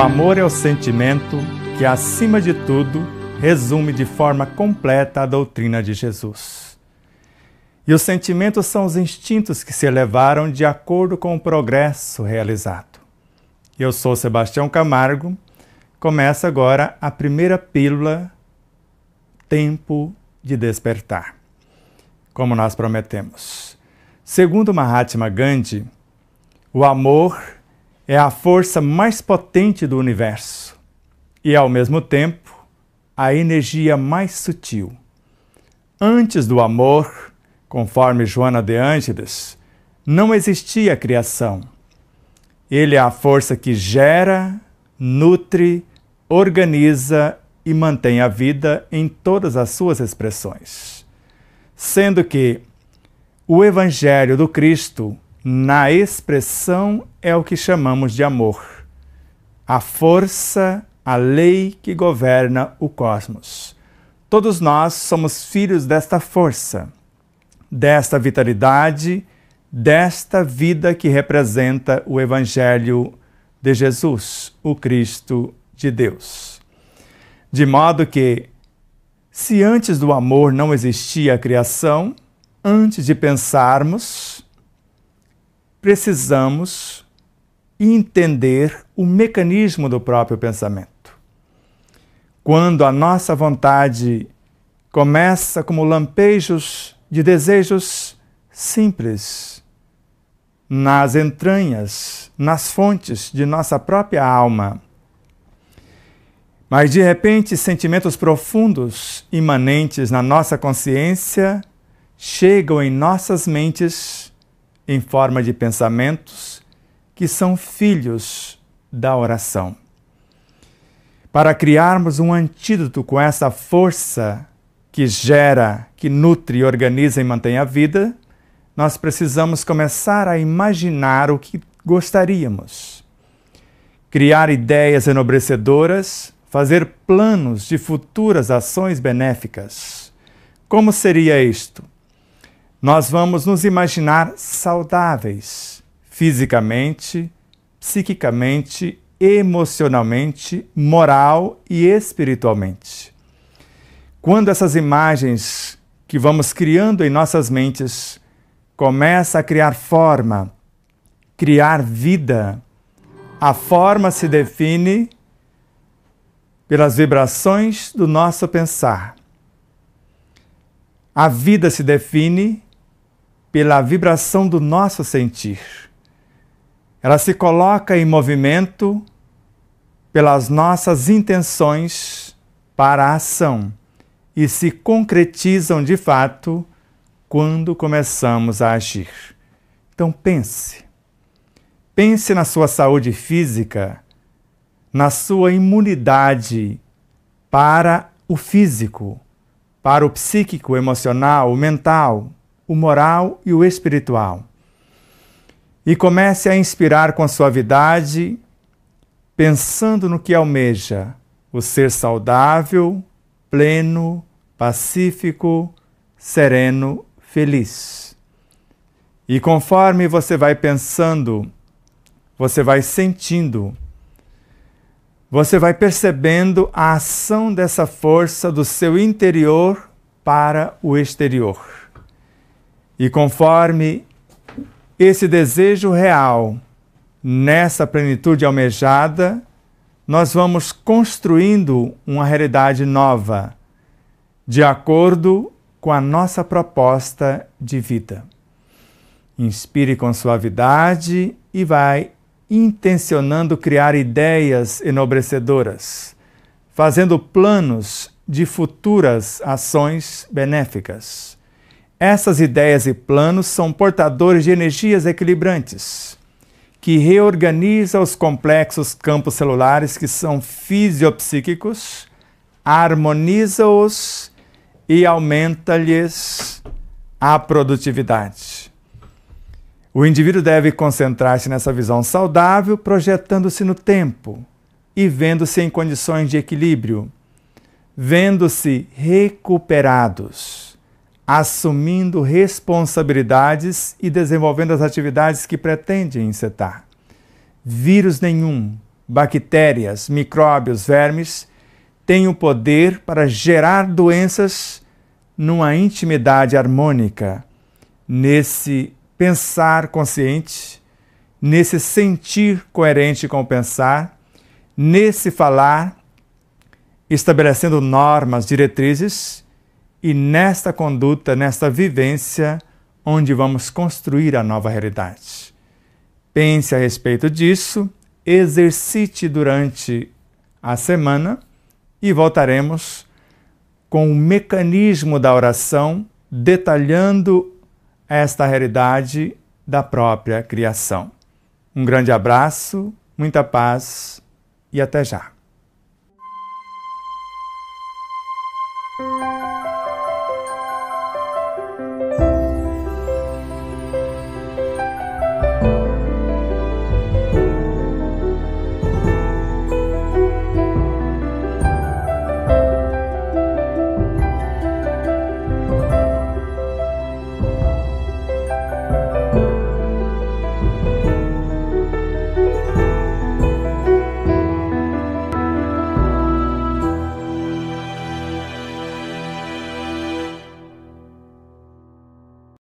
amor é o sentimento que, acima de tudo, resume de forma completa a doutrina de Jesus. E os sentimentos são os instintos que se elevaram de acordo com o progresso realizado. Eu sou Sebastião Camargo. Começa agora a primeira pílula Tempo de Despertar. Como nós prometemos. Segundo Mahatma Gandhi, o amor é a força mais potente do universo e, ao mesmo tempo, a energia mais sutil. Antes do amor, conforme Joana de Ângeles, não existia a criação. Ele é a força que gera, nutre, organiza e mantém a vida em todas as suas expressões. Sendo que o Evangelho do Cristo na expressão é o que chamamos de amor, a força, a lei que governa o cosmos. Todos nós somos filhos desta força, desta vitalidade, desta vida que representa o Evangelho de Jesus, o Cristo de Deus. De modo que, se antes do amor não existia a criação, antes de pensarmos precisamos entender o mecanismo do próprio pensamento. Quando a nossa vontade começa como lampejos de desejos simples, nas entranhas, nas fontes de nossa própria alma, mas de repente sentimentos profundos imanentes na nossa consciência chegam em nossas mentes em forma de pensamentos que são filhos da oração. Para criarmos um antídoto com essa força que gera, que nutre, organiza e mantém a vida, nós precisamos começar a imaginar o que gostaríamos. Criar ideias enobrecedoras, fazer planos de futuras ações benéficas. Como seria isto? nós vamos nos imaginar saudáveis, fisicamente, psiquicamente, emocionalmente, moral e espiritualmente. Quando essas imagens que vamos criando em nossas mentes começa a criar forma, criar vida, a forma se define pelas vibrações do nosso pensar. A vida se define pela vibração do nosso sentir. Ela se coloca em movimento pelas nossas intenções para a ação e se concretizam de fato quando começamos a agir. Então pense. Pense na sua saúde física, na sua imunidade para o físico, para o psíquico, emocional, mental o moral e o espiritual. E comece a inspirar com suavidade, pensando no que almeja, o ser saudável, pleno, pacífico, sereno, feliz. E conforme você vai pensando, você vai sentindo, você vai percebendo a ação dessa força do seu interior para o exterior. E conforme esse desejo real, nessa plenitude almejada, nós vamos construindo uma realidade nova, de acordo com a nossa proposta de vida. Inspire com suavidade e vai intencionando criar ideias enobrecedoras, fazendo planos de futuras ações benéficas. Essas ideias e planos são portadores de energias equilibrantes, que reorganizam os complexos campos celulares que são fisiopsíquicos, harmoniza-os e aumenta-lhes a produtividade. O indivíduo deve concentrar-se nessa visão saudável, projetando-se no tempo e vendo-se em condições de equilíbrio, vendo-se recuperados assumindo responsabilidades e desenvolvendo as atividades que pretende incetar. Vírus nenhum, bactérias, micróbios, vermes têm o poder para gerar doenças numa intimidade harmônica, nesse pensar consciente, nesse sentir coerente com o pensar, nesse falar, estabelecendo normas, diretrizes e nesta conduta, nesta vivência, onde vamos construir a nova realidade. Pense a respeito disso, exercite durante a semana e voltaremos com o mecanismo da oração, detalhando esta realidade da própria criação. Um grande abraço, muita paz e até já.